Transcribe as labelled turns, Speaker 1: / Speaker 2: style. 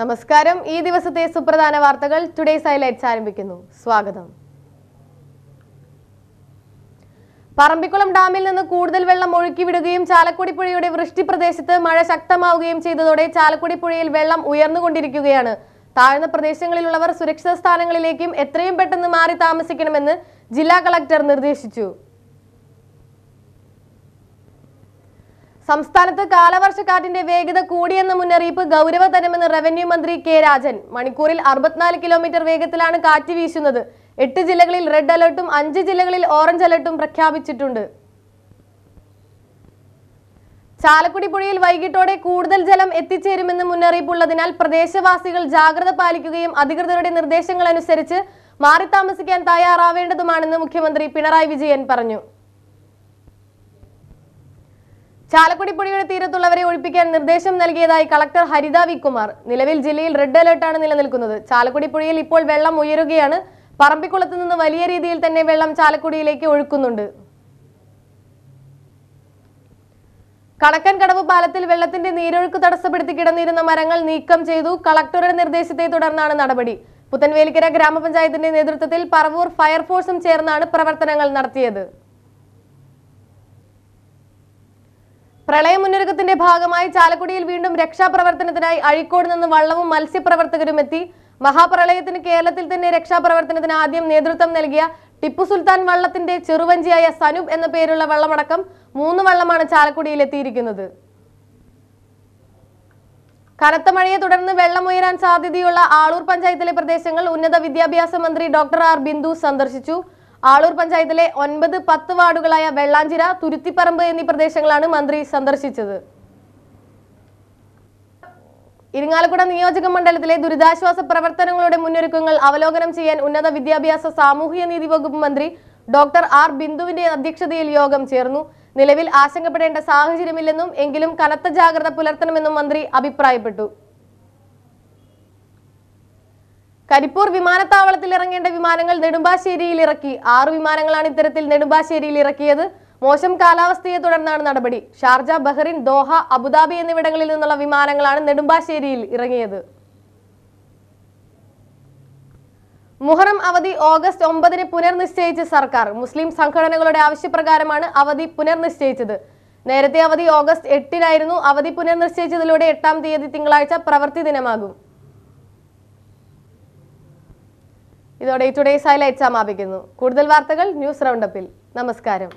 Speaker 1: നമസ്കാരം ഈ ദിവസത്തെ സുപ്രധാന വാർത്തകൾ ടുഡേസ് ഹൈലൈറ്റ്സ് ആരംഭിക്കുന്നു സ്വാഗതം പറമ്പിക്കുളം ഡാമിൽ നിന്ന് കൂടുതൽ വെള്ളം വിടുകയും ചാലക്കുടി പുഴയുടെ വൃഷ്ടി പ്രദേശത്ത് മഴ ശക്തമാവുകയും ചെയ്തതോടെ ചാലക്കുടി പുഴയിൽ വെള്ളം ഉയർന്നുകൊണ്ടിരിക്കുകയാണ് താഴ്ന്ന പ്രദേശങ്ങളിലുള്ളവർ സുരക്ഷിത സ്ഥാനങ്ങളിലേക്കും എത്രയും പെട്ടെന്ന് മാറി താമസിക്കണമെന്ന് ജില്ലാ കളക്ടർ നിർദ്ദേശിച്ചു സംസ്ഥാനത്ത് കാലവർഷക്കാറ്റിന്റെ വേഗത കൂടിയെന്ന മുന്നറിയിപ്പ് ഗൗരവതരമെന്ന് റവന്യൂ മന്ത്രി കെ രാജൻ മണിക്കൂറിൽ അറുപത്തിനാല് കിലോമീറ്റർ വേഗത്തിലാണ് കാറ്റ് വീശുന്നത് എട്ട് ജില്ലകളിൽ റെഡ് അലർട്ടും അഞ്ച് ജില്ലകളിൽ ഓറഞ്ച് അലർട്ടും പ്രഖ്യാപിച്ചിട്ടുണ്ട് ചാലക്കുടി പുഴയിൽ വൈകിട്ടോടെ കൂടുതൽ ജലം എത്തിച്ചേരുമെന്ന് മുന്നറിയിപ്പുള്ളതിനാൽ പ്രദേശവാസികൾ ജാഗ്രത പാലിക്കുകയും അധികൃതരുടെ നിർദ്ദേശങ്ങൾ അനുസരിച്ച് മാറി താമസിക്കാൻ തയ്യാറാവേണ്ടതുമാണെന്ന് മുഖ്യമന്ത്രി പിണറായി വിജയൻ പറഞ്ഞു ചാലക്കുടി പുഴയുടെ തീരത്തുള്ളവരെ ഒഴിപ്പിക്കാൻ നിർദ്ദേശം നൽകിയതായി കളക്ടർ ഹരിത വികുമാർ നിലവിൽ ജില്ലയിൽ റെഡ് അലർട്ടാണ് നിലനിൽക്കുന്നത് ചാലക്കുടി പുഴയിൽ ഇപ്പോൾ വെള്ളം ഉയരുകയാണ് പറമ്പിക്കുളത്ത് നിന്ന് വലിയ രീതിയിൽ തന്നെ വെള്ളം ചാലക്കുടിയിലേക്ക് ഒഴുക്കുന്നുണ്ട് കണക്കൻ കടവ് പാലത്തിൽ വെള്ളത്തിന്റെ നീരൊഴുക്ക് തടസ്സപ്പെടുത്തി കിടന്നിരുന്ന മരങ്ങൾ നീക്കം ചെയ്തു കളക്ടറുടെ നിർദ്ദേശത്തെ തുടർന്നാണ് നടപടി പുത്തൻവേലിക്കര ഗ്രാമപഞ്ചായത്തിന്റെ നേതൃത്വത്തിൽ പറവൂർ ഫയർഫോഴ്സും ചേർന്നാണ് പ്രവർത്തനങ്ങൾ നടത്തിയത് പ്രളയ മുന്നൊരുക്കത്തിന്റെ ഭാഗമായി ചാലക്കുടിയിൽ വീണ്ടും രക്ഷാപ്രവർത്തനത്തിനായി അഴിക്കോട് നിന്ന് വള്ളവും മത്സ്യപ്രവർത്തകരും എത്തി മഹാപ്രളയത്തിന് കേരളത്തിൽ തന്നെ രക്ഷാപ്രവർത്തനത്തിന് ആദ്യം നേതൃത്വം നൽകിയ ടിപ്പു സുൽത്താൻ വള്ളത്തിന്റെ ചെറുവഞ്ചിയായ സനുബ് എന്ന പേരുള്ള വള്ളമടക്കം മൂന്ന് വള്ളമാണ് ചാലക്കുടിയിൽ എത്തിയിരിക്കുന്നത് കനത്ത മഴയെ തുടർന്ന് വെള്ളമുയരാൻ സാധ്യതയുള്ള ആളൂർ പഞ്ചായത്തിലെ പ്രദേശങ്ങൾ ഉന്നത വിദ്യാഭ്യാസ മന്ത്രി ഡോക്ടർ ആർ ബിന്ദു സന്ദർശിച്ചു ആളൂർ പഞ്ചായത്തിലെ ഒൻപത് പത്ത് വാർഡുകളായ വെള്ളാഞ്ചിര തുരുത്തിപ്പറമ്പ് എന്നീ പ്രദേശങ്ങളാണ് മന്ത്രി സന്ദർശിച്ചത് ഇരിങ്ങാലക്കുട നിയോജക മണ്ഡലത്തിലെ ദുരിതാശ്വാസ പ്രവർത്തനങ്ങളുടെ മുന്നൊരുക്കങ്ങൾ അവലോകനം ചെയ്യാൻ ഉന്നത വിദ്യാഭ്യാസ സാമൂഹിക നീതി വകുപ്പ് മന്ത്രി ഡോക്ടർ ആർ ബിന്ദുവിന്റെ അധ്യക്ഷതയിൽ യോഗം ചേർന്നു നിലവിൽ ആശങ്കപ്പെടേണ്ട സാഹചര്യമില്ലെന്നും എങ്കിലും കനത്ത ജാഗ്രത പുലർത്തണമെന്നും മന്ത്രി അഭിപ്രായപ്പെട്ടു കരിപ്പൂർ വിമാനത്താവളത്തിൽ ഇറങ്ങേണ്ട വിമാനങ്ങൾ നെടുമ്പാശ്ശേരിയിൽ ഇറക്കി ആറ് വിമാനങ്ങളാണ് ഇത്തരത്തിൽ നെടുമ്പാശ്ശേരിയിൽ ഇറക്കിയത് മോശം കാലാവസ്ഥയെ തുടർന്നാണ് നടപടി ഷാർജ ബഹ്റിൻ ദോഹ അബുദാബി എന്നിവിടങ്ങളിൽ നിന്നുള്ള വിമാനങ്ങളാണ് നെടുമ്പാശ്ശേരിയിൽ ഇറങ്ങിയത് മുഹറം അവധി ഓഗസ്റ്റ് ഒമ്പതിന് പുനർനിശ്ചയിച്ച സർക്കാർ മുസ്ലിം സംഘടനകളുടെ ആവശ്യപ്രകാരമാണ് അവധി പുനർനിശ്ചയിച്ചത് നേരത്തെ അവധി ഓഗസ്റ്റ് എട്ടിനായിരുന്നു അവധി പുനർനിശ്ചയിച്ചതിലൂടെ എട്ടാം തീയതി തിങ്കളാഴ്ച പ്രവൃത്തി ദിനമാകും ഇതോടെ ടുഡേ സൈലൈറ്റ് സമാപിക്കുന്നു കൂടുതൽ വാർത്തകൾ ന്യൂസ് റൗണ്ടപ്പിൽ നമസ്കാരം